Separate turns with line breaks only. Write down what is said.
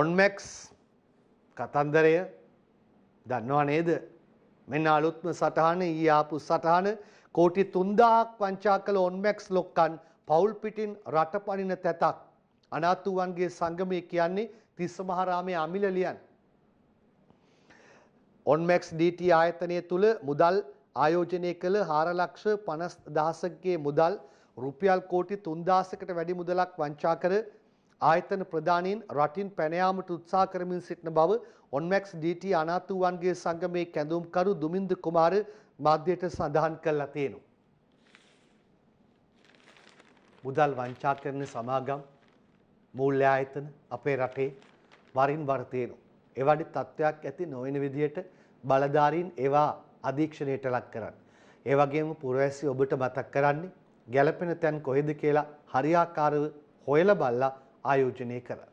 ඔන්මැක්ස් කතන්දරය දන්නවා නේද මෙන්න අලුත්ම සටහන ඊ ආපු සටහන කෝටි 3000ක් වංචා කළ ඔන්මැක්ස් ලොක්කන් පවුල් පිටින් රට පනින තැතක් අනාථුවන්ගේ සංගමය කියන්නේ තිස්ස මහරාමේ අමිලලියන් ඔන්මැක්ස් DT ආයතනය තුල මුදල් ආයෝජනය කළ 4 ලක්ෂ 50000කගේ මුදල් රුපියල් කෝටි 3000කට වැඩි මුදලක් වංචා කර ආයතන ප්‍රධානීන් රටින් පැන යාමට උත්සාහ කරමින් සිටන බව ඔන්මැක්ස් DT අනාථුවන්ගේ සංගමේ කැඳවුම්කරු දුමින්ද කුමාර මාධ්‍යයට සඳහන් කළා තියෙනවා. මුදල් වංචා කරන සමාගම් මූල්‍ය ආයතන අපේ රටේ වරින් වර තියෙනවා. එවැනි තත්ත්වයක් ඇති නොවන විදියට බලධාරීන් ඒවා අධීක්ෂණයට ලක් කරන්න. ඒ වගේම පුරවැසි ඔබට මතක් කරන්නේ ගැළපෙන තැන් කොහෙද කියලා හරියාකාරව හොයලා බලලා ආයෝජනය කර.